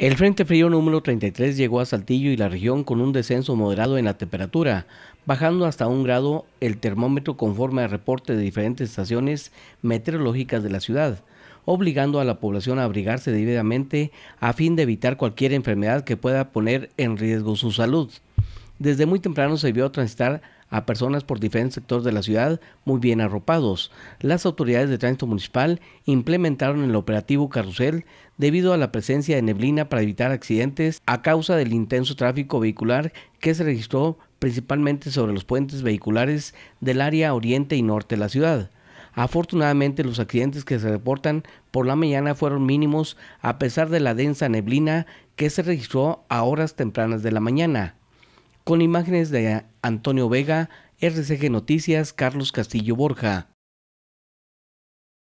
El Frente Frío número 33 llegó a Saltillo y la región con un descenso moderado en la temperatura, bajando hasta un grado el termómetro conforme a reporte de diferentes estaciones meteorológicas de la ciudad, obligando a la población a abrigarse debidamente a fin de evitar cualquier enfermedad que pueda poner en riesgo su salud. Desde muy temprano se vio transitar a personas por diferentes sectores de la ciudad muy bien arropados. Las autoridades de tránsito municipal implementaron el operativo carrusel debido a la presencia de neblina para evitar accidentes a causa del intenso tráfico vehicular que se registró principalmente sobre los puentes vehiculares del área oriente y norte de la ciudad. Afortunadamente los accidentes que se reportan por la mañana fueron mínimos a pesar de la densa neblina que se registró a horas tempranas de la mañana con imágenes de Antonio Vega, RCG Noticias, Carlos Castillo Borja.